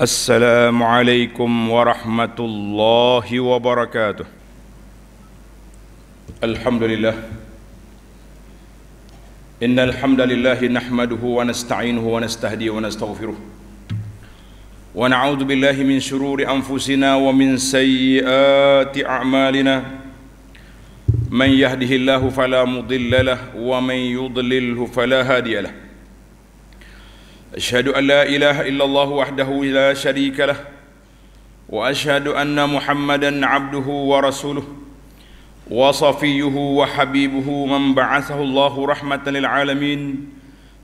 السلام عليكم ورحمة الله وبركاته الحمد لله إن الحمد لله نحمده ونستعينه ونستهديه ونستغفره ونعوذ بالله من شرور أنفسنا ومن سيئات أعمالنا من يهده الله فلا مضل له ومن يضلله فلا هادي له أشهد أن لا إله إلا الله وحده لا شريك له وأشهد أن محمدا عبده ورسوله وصفيه وحبيبه من بعثه الله رحمة للعالمين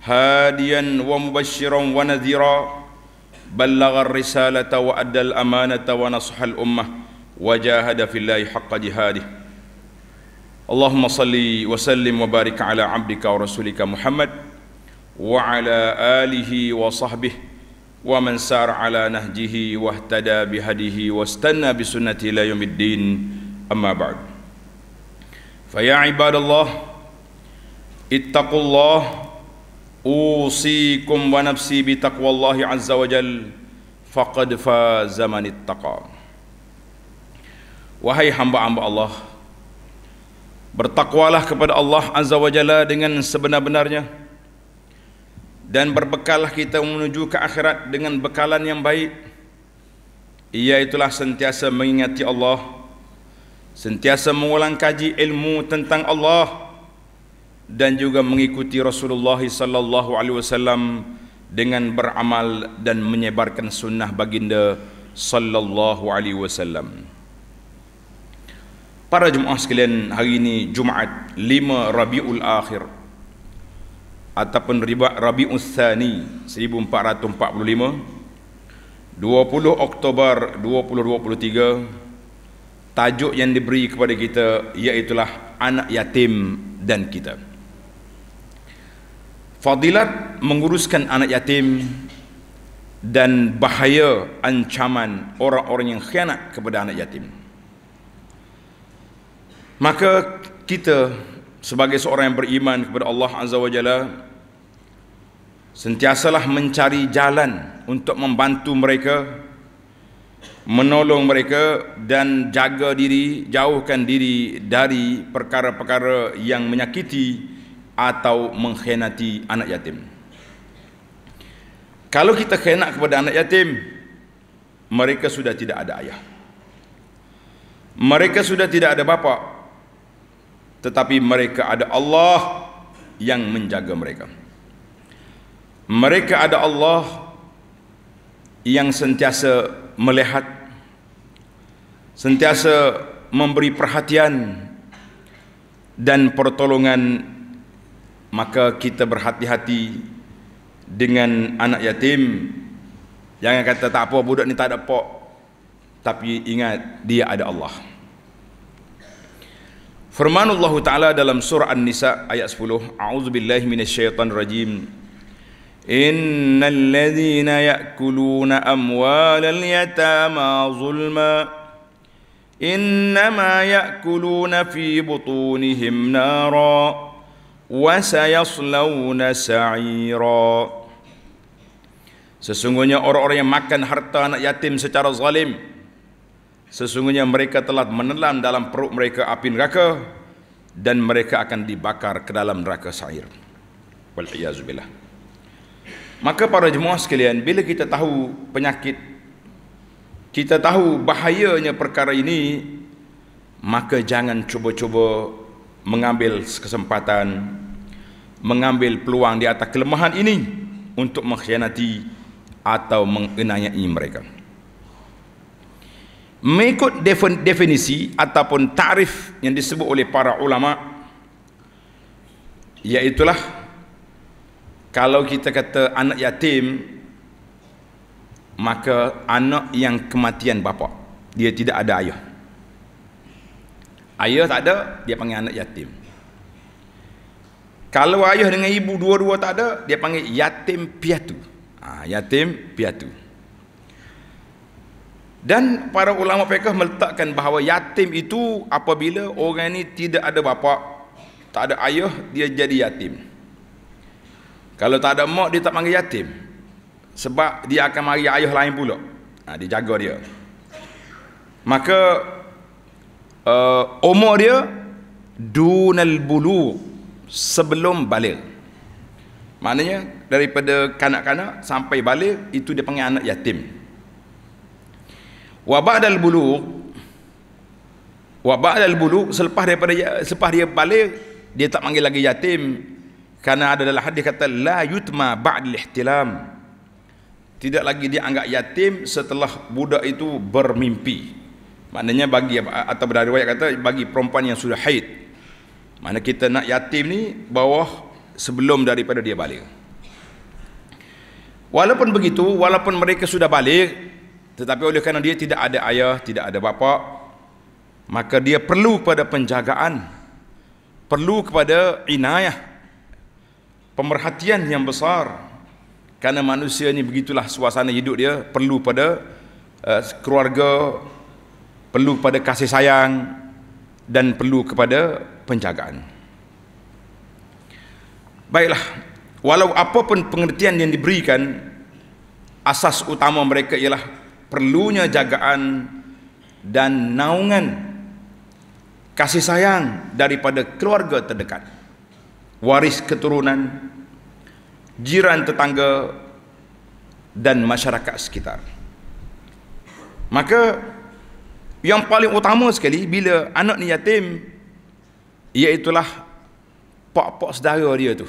هاديا ومبشرا ونذيرا بلغ الرسالة وأدى الأمانة ونصح الأمة وجاهد في الله حق جهاده اللهم صل وسلم وبارك على عبدك ورسولك محمد وعلى آله وصحبه ومن سار على نهجه واهتدى بهديه واستنى بسنته إلى يوم الدين أما بعد فيا عباد الله اتقوا الله أوصيكم ونفسي بتقوى الله عز وجل فقد فاز من اتقى وهي حمد الله bertakwalah kepada Allah Azza wa Jalla dengan sebenar-benarnya dan berbekallah kita menuju ke akhirat dengan bekalan yang baik Ia itulah sentiasa mengingati Allah sentiasa mengulang kaji ilmu tentang Allah dan juga mengikuti Rasulullah sallallahu alaihi wasallam dengan beramal dan menyebarkan sunnah baginda sallallahu alaihi wasallam para jemaah sekalian hari ini Jumaat 5 Rabiul Akhir ataupun riba Rabi Ustani 1445 20 Oktober 2023 tajuk yang diberi kepada kita ialah anak yatim dan kita fadilat menguruskan anak yatim dan bahaya ancaman orang-orang yang khianat kepada anak yatim maka kita sebagai seorang yang beriman kepada Allah Azza wa Jalla sentiasalah mencari jalan untuk membantu mereka menolong mereka dan jaga diri jauhkan diri dari perkara-perkara yang menyakiti atau mengkhianati anak yatim kalau kita khianat kepada anak yatim mereka sudah tidak ada ayah mereka sudah tidak ada bapa tetapi mereka ada Allah yang menjaga mereka mereka ada Allah yang sentiasa melihat sentiasa memberi perhatian dan pertolongan maka kita berhati-hati dengan anak yatim jangan kata tak apa budak ni tak ada pok tapi ingat dia ada Allah. Firman Allah Taala dalam surah An-Nisa ayat 10, A'udzu billahi minasyaitonir rajim. Innal ladzina ya'kuluna amwalal yatama zulma innama ya'kuluna fi butunihim nara wa sayaslawna sa'ira. Sesungguhnya orang-orang yang makan harta anak yatim secara zalim, Sesungguhnya mereka telah menelan dalam perut mereka api neraka dan mereka akan dibakar ke dalam neraka sa'ir. Wal iazubillah. Maka para jemaah sekalian, bila kita tahu penyakit kita tahu bahayanya perkara ini, maka jangan cuba-cuba mengambil kesempatan mengambil peluang di atas kelemahan ini untuk mengkhianati atau mengenai mereka mengikut definisi ataupun tarif yang disebut oleh para ulama iaitulah kalau kita kata anak yatim maka anak yang kematian bapa dia tidak ada ayah ayah tak ada dia panggil anak yatim kalau ayah dengan ibu dua-dua tak ada dia panggil yatim piatu ha, yatim piatu dan para ulama fiqh meletakkan bahawa yatim itu apabila orang ini tidak ada bapa, tak ada ayah, dia jadi yatim. Kalau tak ada mak, dia tak panggil yatim. Sebab dia akan mari ayah lain pula. Ha, dia jaga dia. Maka uh, umur dia dunal bulu sebelum balik. Maknanya daripada kanak-kanak sampai balik itu dia panggil anak Yatim wa ba'dal bulug wa ba'dal bulug selepas daripada ya, selepas dia balik dia tak panggil lagi yatim kerana ada dalam hadis kata la yutma ba'd ihtilam tidak lagi dia anggap yatim setelah budak itu bermimpi maknanya bagi atau dari riwayat kata bagi perempuan yang sudah haid mana kita nak yatim ni bawah sebelum daripada dia balik walaupun begitu walaupun mereka sudah balik tetapi oleh kerana dia tidak ada ayah, tidak ada bapa, maka dia perlu pada penjagaan, perlu kepada inayah, pemerhatian yang besar. Karena manusia ini begitulah suasana hidup dia, perlu pada uh, keluarga, perlu pada kasih sayang dan perlu kepada penjagaan. Baiklah, walau apapun pengertian yang diberikan, asas utama mereka ialah perlunya jagaan dan naungan kasih sayang daripada keluarga terdekat waris keturunan jiran tetangga dan masyarakat sekitar maka yang paling utama sekali bila anak ni yatim ialah pak-pak saudara dia tu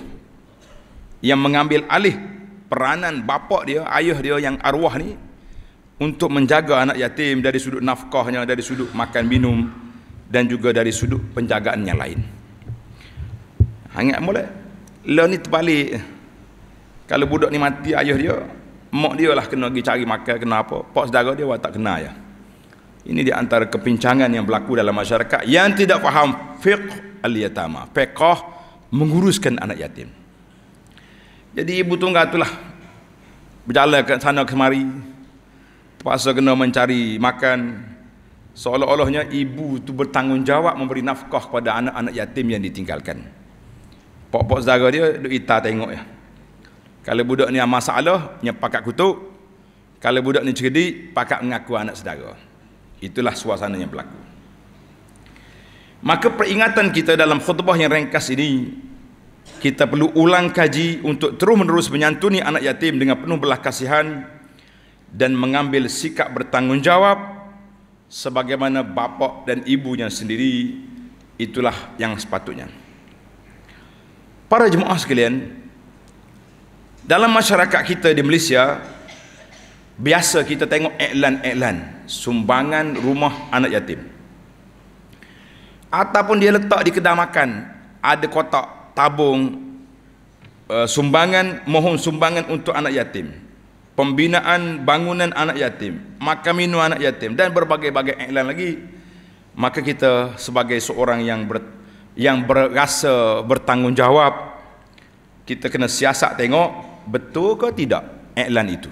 yang mengambil alih peranan bapak dia ayah dia yang arwah ni untuk menjaga anak yatim dari sudut nafkahnya, dari sudut makan minum dan juga dari sudut penjagaan yang lain. Hangat mula. Lo lah ni terbalik. Kalau budak ni mati ayah dia, mak dia lah kena pergi cari makan, kena apa. Pak saudara dia wah tak kena ya. Ini di antara kepincangan yang berlaku dalam masyarakat yang tidak faham fiqh al-yatama. Fiqh menguruskan anak yatim. Jadi ibu tunggal itulah berjalan ke sana kemari, Terpaksa kena mencari makan. Seolah-olahnya ibu tu bertanggungjawab memberi nafkah kepada anak-anak yatim yang ditinggalkan. Pok-pok zara dia duduk ita tengok ya. Kalau budak ni masalah, dia pakat kutuk. Kalau budak ni cerdik, pakat mengaku anak saudara. Itulah suasana yang berlaku. Maka peringatan kita dalam khutbah yang ringkas ini, kita perlu ulang kaji untuk terus menerus menyantuni anak yatim dengan penuh belah kasihan, dan mengambil sikap bertanggungjawab sebagaimana bapak dan ibunya sendiri itulah yang sepatutnya para jemaah sekalian dalam masyarakat kita di Malaysia biasa kita tengok iklan-iklan sumbangan rumah anak yatim ataupun dia letak di kedai makan ada kotak tabung uh, sumbangan mohon sumbangan untuk anak yatim pembinaan bangunan anak yatim, makan minum anak yatim dan berbagai-bagai iklan lagi. Maka kita sebagai seorang yang ber, yang berasa bertanggungjawab kita kena siasat tengok betul ke tidak iklan itu.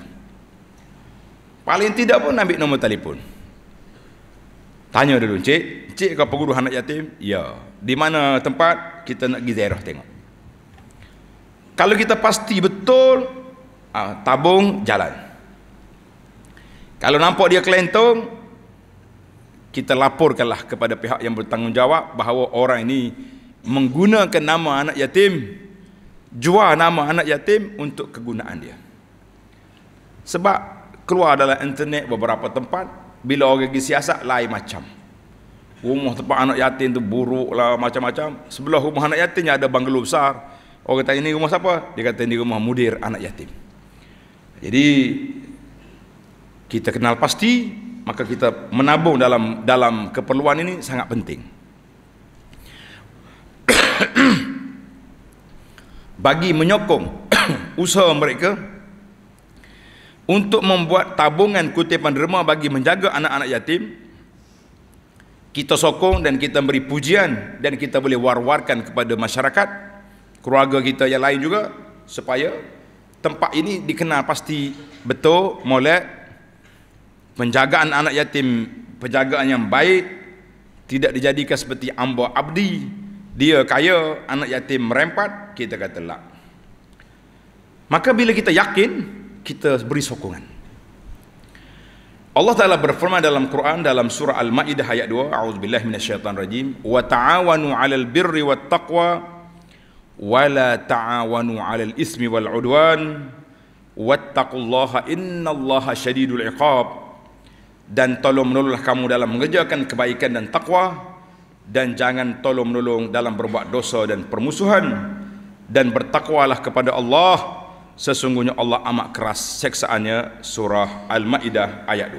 Paling tidak pun ambil nombor telefon. Tanya dulu, Cik. Cik ke pengurus anak yatim? Ya. Di mana tempat kita nak pergi daerah tengok? Kalau kita pasti betul uh, tabung jalan kalau nampak dia kelentong kita laporkanlah kepada pihak yang bertanggungjawab bahawa orang ini menggunakan nama anak yatim jual nama anak yatim untuk kegunaan dia sebab keluar dalam internet beberapa tempat bila orang pergi siasat lain macam rumah tempat anak yatim tu buruk lah macam-macam sebelah rumah anak yatim ada banglo besar orang tanya ni rumah siapa dia kata ni rumah mudir anak yatim jadi kita kenal pasti maka kita menabung dalam dalam keperluan ini sangat penting. Bagi menyokong usaha mereka untuk membuat tabungan kutipan derma bagi menjaga anak-anak yatim kita sokong dan kita beri pujian dan kita boleh war-warkan kepada masyarakat keluarga kita yang lain juga supaya tempat ini dikenal pasti betul molek penjagaan anak yatim penjagaan yang baik tidak dijadikan seperti amba abdi dia kaya anak yatim merempat kita kata lah maka bila kita yakin kita beri sokongan Allah Ta'ala berfirman dalam Quran dalam surah Al-Ma'idah ayat 2 A'udzubillahiminasyaitanirrajim wa ta'awanu alal birri wa taqwa wala ta'awanu 'alal ismi wal 'udwan wattaqullaha innallaha syadidul 'iqab dan tolong menolonglah kamu dalam mengerjakan kebaikan dan taqwa. dan jangan tolong menolong dalam berbuat dosa dan permusuhan dan bertakwalah kepada Allah sesungguhnya Allah amat keras seksaannya surah al-maidah ayat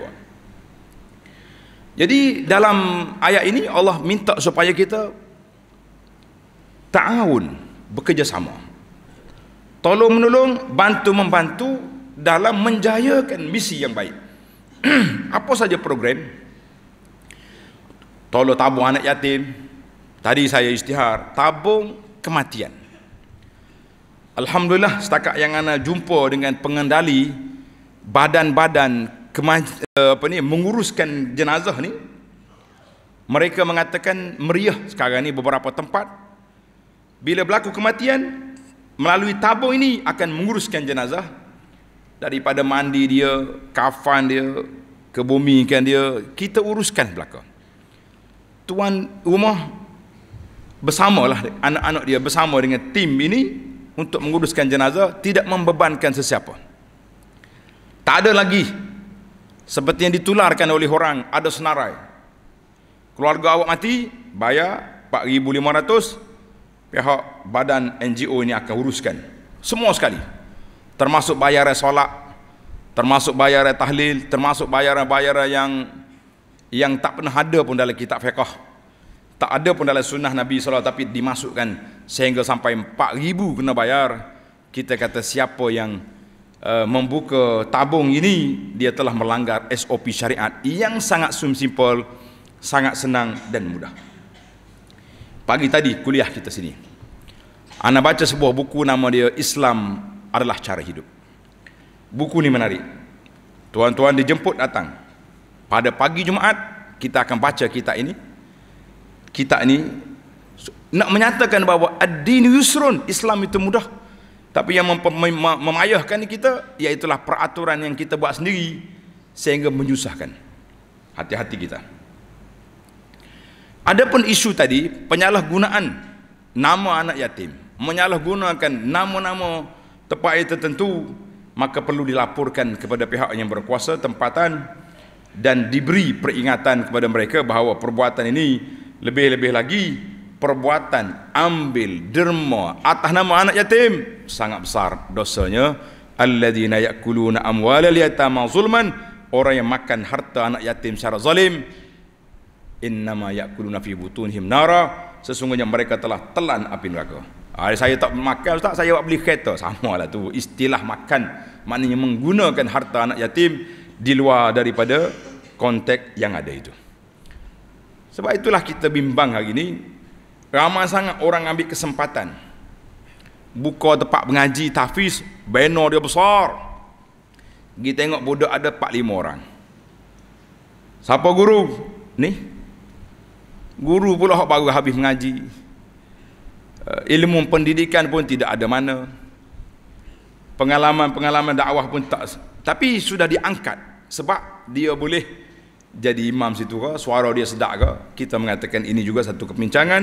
2 jadi dalam ayat ini Allah minta supaya kita ta'awun bekerjasama tolong menolong bantu membantu dalam menjayakan misi yang baik apa saja program tolong tabung anak yatim tadi saya istihar tabung kematian Alhamdulillah setakat yang anda jumpa dengan pengendali badan-badan eh, apa ni, menguruskan jenazah ni mereka mengatakan meriah sekarang ni beberapa tempat bila berlaku kematian melalui tabung ini akan menguruskan jenazah daripada mandi dia, kafan dia, kebumikan dia, kita uruskan belakang. Tuan rumah bersamalah anak-anak dia bersama dengan tim ini untuk menguruskan jenazah tidak membebankan sesiapa. Tak ada lagi seperti yang ditularkan oleh orang ada senarai. Keluarga awak mati bayar pihak badan NGO ini akan uruskan semua sekali termasuk bayaran solat termasuk bayaran tahlil termasuk bayaran-bayaran yang yang tak pernah ada pun dalam kitab fiqah tak ada pun dalam sunnah Nabi SAW tapi dimasukkan sehingga sampai 4000 kena bayar kita kata siapa yang uh, membuka tabung ini dia telah melanggar SOP syariat yang sangat sum simple sangat senang dan mudah pagi tadi kuliah kita sini Ana baca sebuah buku nama dia Islam adalah cara hidup buku ni menarik tuan-tuan dijemput datang pada pagi Jumaat kita akan baca kitab ini kitab ini nak menyatakan bahawa ad-din yusrun Islam itu mudah tapi yang mem- mem- memayahkan kita iaitulah peraturan yang kita buat sendiri sehingga menyusahkan hati-hati kita Adapun isu tadi penyalahgunaan nama anak yatim, menyalahgunakan nama-nama tempat air tertentu maka perlu dilaporkan kepada pihak yang berkuasa tempatan dan diberi peringatan kepada mereka bahawa perbuatan ini lebih-lebih lagi perbuatan ambil derma atas nama anak yatim sangat besar dosanya alladzina ya'kuluna amwalal yatama zulman orang yang makan harta anak yatim secara zalim innama yakuluna fi butunihim nara sesungguhnya mereka telah telan api neraka. Ah saya tak makan ustaz, saya buat beli kereta. Samalah tu istilah makan maknanya menggunakan harta anak yatim di luar daripada konteks yang ada itu. Sebab itulah kita bimbang hari ini ramai sangat orang ambil kesempatan buka tempat mengaji tahfiz banner dia besar. Gi tengok budak ada 4 5 orang. Siapa guru? Ni guru pula hok baru habis mengaji eh, ilmu pendidikan pun tidak ada mana pengalaman-pengalaman dakwah pun tak tapi sudah diangkat sebab dia boleh jadi imam situ ke suara dia sedap ke kita mengatakan ini juga satu kepincangan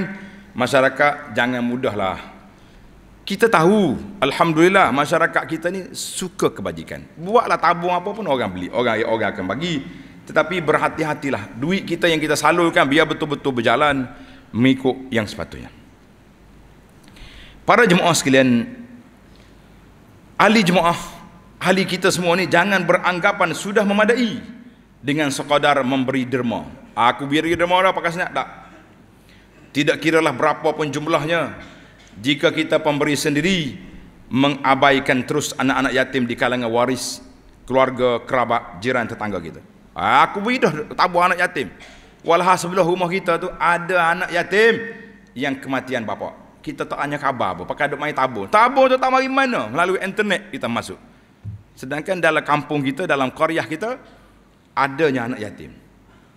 masyarakat jangan mudahlah kita tahu alhamdulillah masyarakat kita ni suka kebajikan buatlah tabung apa pun orang beli orang orang akan bagi tetapi berhati-hatilah Duit kita yang kita salurkan Biar betul-betul berjalan Mengikut yang sepatutnya Para jemaah sekalian Ahli jemaah Ahli kita semua ni Jangan beranggapan sudah memadai Dengan sekadar memberi derma Aku beri derma dah pakai senyap tak Tidak kiralah berapa pun jumlahnya Jika kita pemberi sendiri Mengabaikan terus anak-anak yatim Di kalangan waris Keluarga, kerabat, jiran, tetangga kita Ha, aku beri dah tabung anak yatim. Walha sebelah rumah kita tu ada anak yatim yang kematian bapa. Kita tak hanya khabar apa, pakai duk main tabung. Tabung tu tak mari mana, melalui internet kita masuk. Sedangkan dalam kampung kita, dalam koryah kita, adanya anak yatim.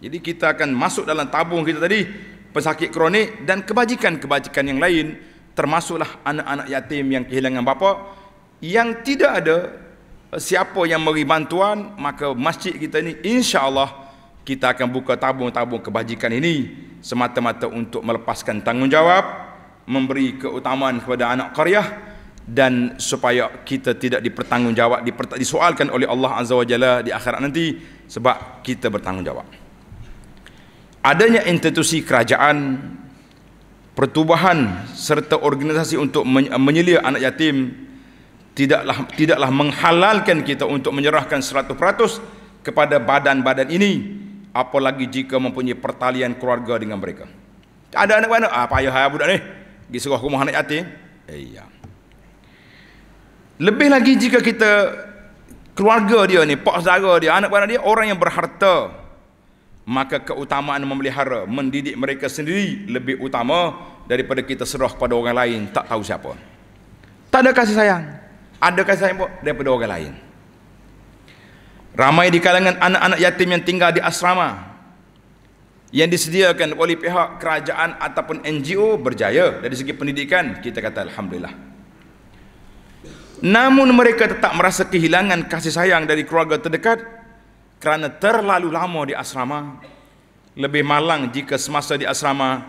Jadi kita akan masuk dalam tabung kita tadi, pesakit kronik dan kebajikan-kebajikan yang lain, termasuklah anak-anak yatim yang kehilangan bapa, yang tidak ada siapa yang beri bantuan maka masjid kita ini insyaallah kita akan buka tabung-tabung kebajikan ini semata-mata untuk melepaskan tanggungjawab memberi keutamaan kepada anak karya dan supaya kita tidak dipertanggungjawab disoalkan oleh Allah Azza wa Jalla di akhirat nanti sebab kita bertanggungjawab adanya institusi kerajaan pertubuhan serta organisasi untuk menyelia anak yatim tidaklah tidaklah menghalalkan kita untuk menyerahkan 100% kepada badan-badan ini apalagi jika mempunyai pertalian keluarga dengan mereka ada anak mana apa ah, ayah hai ah, budak ni di sekolah rumah anak yatim iya lebih lagi jika kita keluarga dia ni pak saudara dia anak mana dia orang yang berharta maka keutamaan memelihara mendidik mereka sendiri lebih utama daripada kita serah pada orang lain tak tahu siapa tak ada kasih sayang Adakah buat daripada orang lain? Ramai di kalangan anak-anak yatim yang tinggal di asrama yang disediakan oleh pihak kerajaan ataupun NGO berjaya dari segi pendidikan, kita kata Alhamdulillah. Namun mereka tetap merasa kehilangan kasih sayang dari keluarga terdekat kerana terlalu lama di asrama. Lebih malang jika semasa di asrama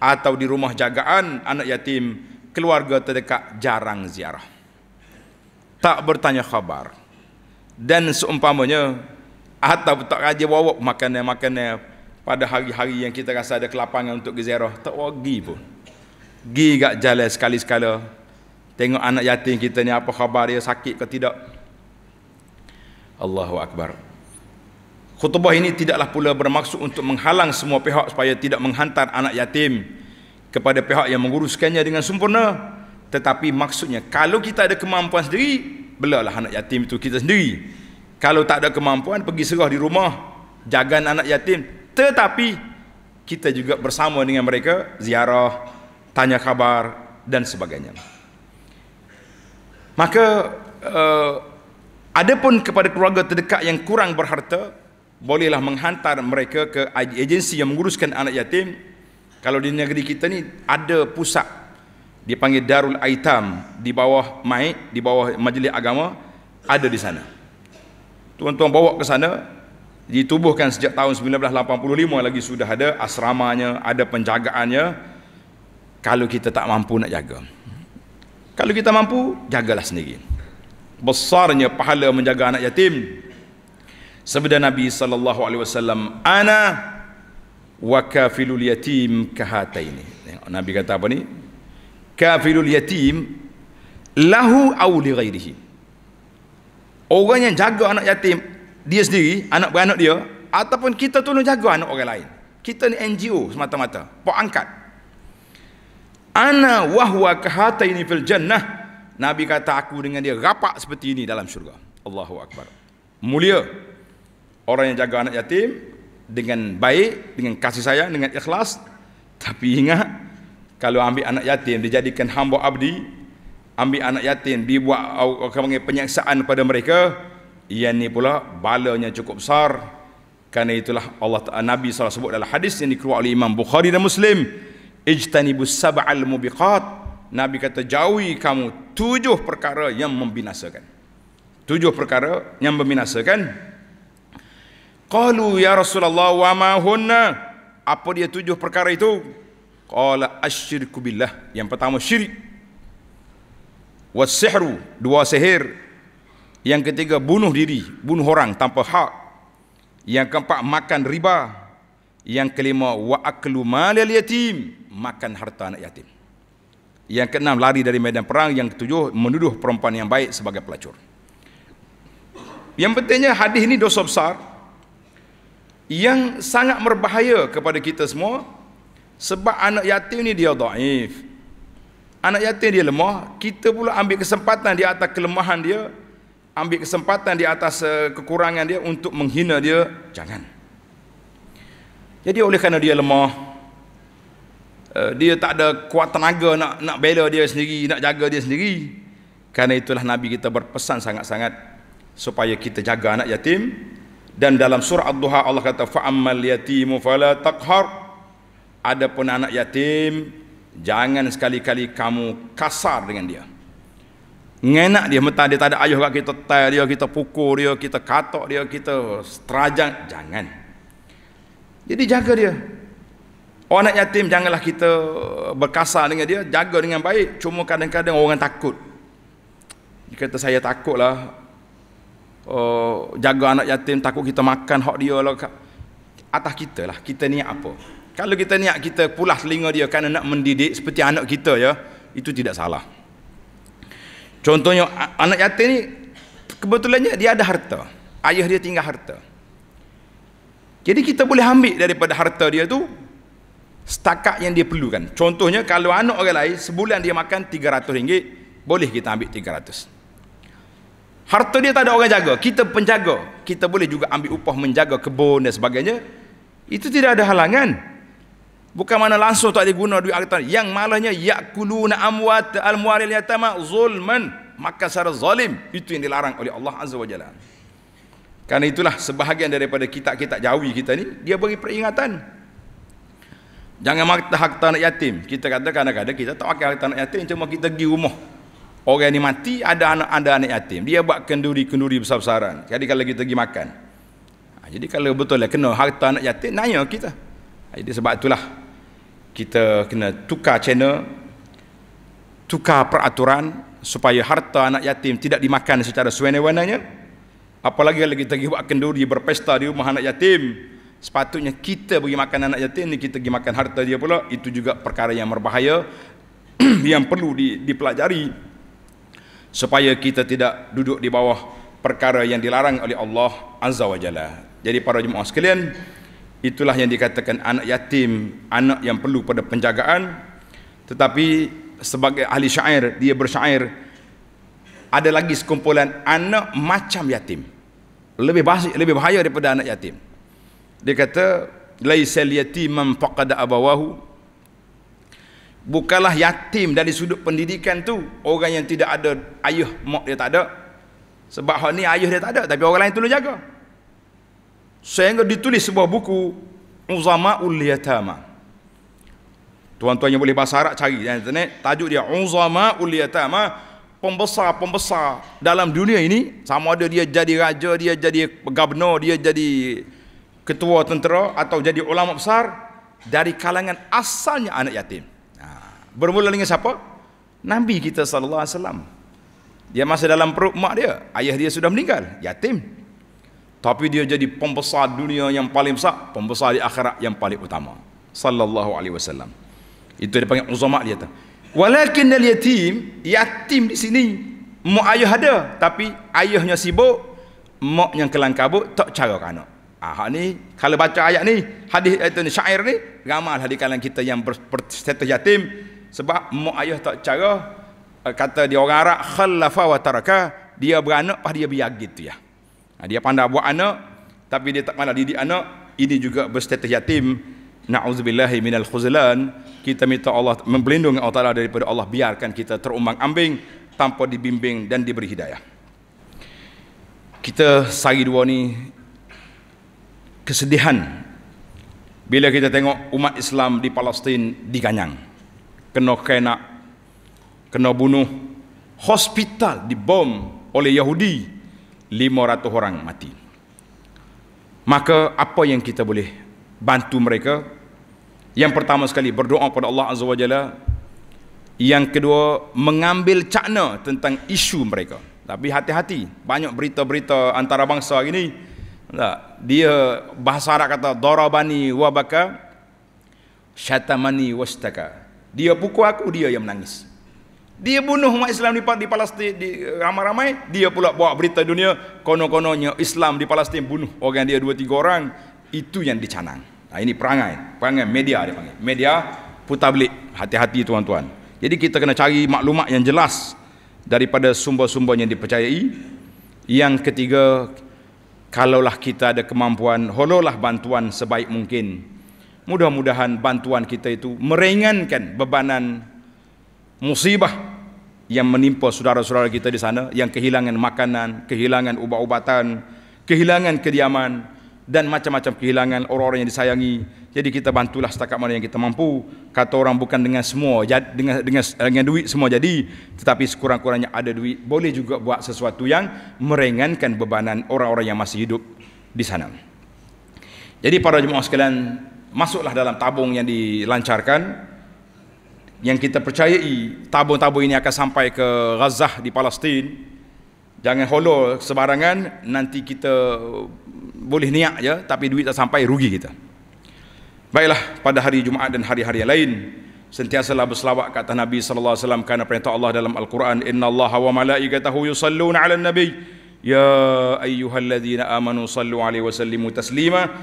atau di rumah jagaan anak yatim, keluarga terdekat jarang ziarah tak bertanya khabar dan seumpamanya atau tak raja bawa makanan-makanan pada hari-hari yang kita rasa ada kelapangan untuk gezerah tak pergi pun pergi kat jalan sekali-sekala tengok anak yatim kita ni apa khabar dia sakit ke tidak Allahu Akbar khutbah ini tidaklah pula bermaksud untuk menghalang semua pihak supaya tidak menghantar anak yatim kepada pihak yang menguruskannya dengan sempurna tetapi maksudnya kalau kita ada kemampuan sendiri, belalah anak yatim itu kita sendiri. Kalau tak ada kemampuan pergi serah di rumah jaga anak yatim. Tetapi kita juga bersama dengan mereka ziarah, tanya khabar dan sebagainya. Maka uh, adapun kepada keluarga terdekat yang kurang berharta, bolehlah menghantar mereka ke agensi yang menguruskan anak yatim. Kalau di negeri kita ni ada pusat dipanggil Darul Aitam di bawah mai di bawah majlis agama ada di sana tuan-tuan bawa ke sana ditubuhkan sejak tahun 1985 lagi sudah ada asramanya ada penjagaannya kalau kita tak mampu nak jaga kalau kita mampu jagalah sendiri besarnya pahala menjaga anak yatim sebeda Nabi sallallahu alaihi wasallam ana Wakafilul kafilul yatim kahataini Nabi kata apa ni? kafilul yatim lahu aw li ghairihi orang yang jaga anak yatim dia sendiri anak beranak dia ataupun kita tolong jaga anak orang lain kita ni NGO semata-mata pok angkat ana wahwa kahata ini fil jannah nabi kata aku dengan dia rapat seperti ini dalam syurga Allahu akbar mulia orang yang jaga anak yatim dengan baik dengan kasih sayang dengan ikhlas tapi ingat kalau ambil anak yatim dijadikan hamba abdi ambil anak yatim dibuat orang panggil penyeksaan pada mereka yang ni pula balanya cukup besar kerana itulah Allah Ta'ala Nabi SAW sebut dalam hadis yang dikeluarkan oleh Imam Bukhari dan Muslim ijtanibus sab'al mubiqat Nabi kata jauhi kamu tujuh perkara yang membinasakan tujuh perkara yang membinasakan qalu ya Rasulullah wa ma hunna apa dia tujuh perkara itu qala asyirku billah yang pertama syirik wasihru dua sihir yang ketiga bunuh diri bunuh orang tanpa hak yang keempat makan riba yang kelima wa aklu malal yatim makan harta anak yatim yang keenam lari dari medan perang yang ketujuh menuduh perempuan yang baik sebagai pelacur yang pentingnya hadis ini dosa besar yang sangat berbahaya kepada kita semua sebab anak yatim ni dia daif anak yatim dia lemah kita pula ambil kesempatan di atas kelemahan dia ambil kesempatan di atas eh, kekurangan dia untuk menghina dia jangan jadi oleh kerana dia lemah eh, dia tak ada kuat tenaga nak nak bela dia sendiri nak jaga dia sendiri kerana itulah nabi kita berpesan sangat-sangat supaya kita jaga anak yatim dan dalam surah ad-duha Allah kata fa'ammal yatimu fala taqhar ada pun anak yatim, jangan sekali-kali kamu kasar dengan dia. Ngenak dia, mentah dia tak ada ayuh kat kita, tai dia, kita pukul dia, kita katok dia, kita terajang, jangan. Jadi jaga dia. Oh anak yatim, janganlah kita berkasar dengan dia, jaga dengan baik. Cuma kadang-kadang orang takut. Dia kata saya takutlah oh, jaga anak yatim, takut kita makan hak dia lah. Atas kita lah, kita niat apa. Kalau kita niat kita pulas telinga dia kerana nak mendidik seperti anak kita ya, itu tidak salah. Contohnya anak yatim ni kebetulannya dia ada harta. Ayah dia tinggal harta. Jadi kita boleh ambil daripada harta dia tu setakat yang dia perlukan. Contohnya kalau anak orang lain sebulan dia makan RM300, boleh kita ambil 300. Harta dia tak ada orang jaga, kita penjaga. Kita boleh juga ambil upah menjaga kebun dan sebagainya. Itu tidak ada halangan. Bukan mana langsung tak diguna duit harta. Yang malahnya yakuluna amwat al-muwaril yatama zulman maka secara zalim itu yang dilarang oleh Allah Azza Wajalla. Jalla. Karena itulah sebahagian daripada kitab-kitab jawi kita ni dia bagi peringatan. Jangan makan harta anak yatim. Kita kata kadang-kadang kita tak makan harta anak yatim cuma kita pergi rumah orang ni mati ada anak ada anak yatim. Dia buat kenduri-kenduri besar-besaran. Jadi kalau kita pergi makan. Ha, jadi kalau betul lah kena harta anak yatim nanya kita. Ha, jadi sebab itulah kita kena tukar channel tukar peraturan supaya harta anak yatim tidak dimakan secara sewenang-wenangnya apalagi lagi kita buat kenduri berpesta di rumah anak yatim sepatutnya kita bagi makan anak yatim ni kita bagi makan harta dia pula itu juga perkara yang berbahaya yang perlu dipelajari supaya kita tidak duduk di bawah perkara yang dilarang oleh Allah Azza wa Jalla jadi para jemaah sekalian itulah yang dikatakan anak yatim anak yang perlu pada penjagaan tetapi sebagai ahli syair dia bersyair ada lagi sekumpulan anak macam yatim lebih bahaya, lebih bahaya daripada anak yatim dia kata laisa yatim faqada abawahu bukalah yatim dari sudut pendidikan tu orang yang tidak ada ayah mak dia tak ada sebab hak ni ayah dia tak ada tapi orang lain tolong jaga sehingga ditulis sebuah buku Uzamaul Yatama. Tuan-tuan yang boleh bahasa Arab cari di internet, tajuk dia Uzamaul Yatama, pembesar-pembesar dalam dunia ini, sama ada dia jadi raja, dia jadi gubernur, dia jadi ketua tentera atau jadi ulama besar dari kalangan asalnya anak yatim. Ha. Bermula dengan siapa? Nabi kita sallallahu alaihi wasallam. Dia masih dalam perut mak dia, ayah dia sudah meninggal, yatim tapi dia jadi pembesar dunia yang paling besar pembesar di akhirat yang paling utama sallallahu alaihi wasallam itu dia panggil uzamak dia tu walakin al yatim yatim di sini mak ayah ada tapi ayahnya sibuk mak yang kelang kabut tak cara kanak. ah ni kalau baca ayat ni hadis itu eh, ni syair ni ramal hadis kalangan kita yang berstatus yatim sebab mak ayah tak cara eh, kata dia orang Arab khallafa wa taraka dia beranak pas dia biar gitu ya Ha, dia pandai buat anak tapi dia tak pandai didik anak ini juga berstatus yatim na'udzubillahi minal khuzlan kita minta Allah membelindungi Allah Ta'ala daripada Allah biarkan kita terumbang ambing tanpa dibimbing dan diberi hidayah kita sehari dua ni kesedihan bila kita tengok umat Islam di Palestin diganyang kena kena kena bunuh hospital dibom oleh Yahudi Lima ratus orang mati. Maka apa yang kita boleh bantu mereka? Yang pertama sekali berdoa kepada Allah Azza wa Jalla. Yang kedua mengambil cakna tentang isu mereka. Tapi hati-hati, banyak berita-berita antarabangsa hari ini dia bahasa Arab kata darabani wabaka, baka syatamani wastaka. Dia pukul aku, dia yang menangis. Dia bunuh umat Islam di di Palestin di ramai-ramai, dia pula bawa berita dunia kono-kononya Islam di Palestin bunuh orang dia dua tiga orang. Itu yang dicanang. Nah, ini perangai, perangai media dia panggil. Media putar Hati-hati tuan-tuan. Jadi kita kena cari maklumat yang jelas daripada sumber-sumber yang dipercayai. Yang ketiga, kalaulah kita ada kemampuan, hololah bantuan sebaik mungkin. Mudah-mudahan bantuan kita itu meringankan bebanan musibah yang menimpa saudara-saudara kita di sana yang kehilangan makanan, kehilangan ubat-ubatan, kehilangan kediaman dan macam-macam kehilangan orang-orang yang disayangi. Jadi kita bantulah setakat mana yang kita mampu. Kata orang bukan dengan semua dengan dengan dengan duit semua jadi, tetapi sekurang-kurangnya ada duit boleh juga buat sesuatu yang meringankan bebanan orang-orang yang masih hidup di sana. Jadi para jemaah sekalian, masuklah dalam tabung yang dilancarkan yang kita percayai tabung-tabung ini akan sampai ke Gaza di Palestin jangan holo sebarangan nanti kita uh, boleh niat ya tapi duit tak sampai rugi kita baiklah pada hari Jumaat dan hari-hari lain sentiasalah berselawat kata Nabi sallallahu alaihi wasallam kerana perintah Allah dalam Al-Quran innallaha wa malaikatahu yusalluna 'alan nabi ya ayyuhalladzina amanu sallu 'alaihi wa sallimu taslima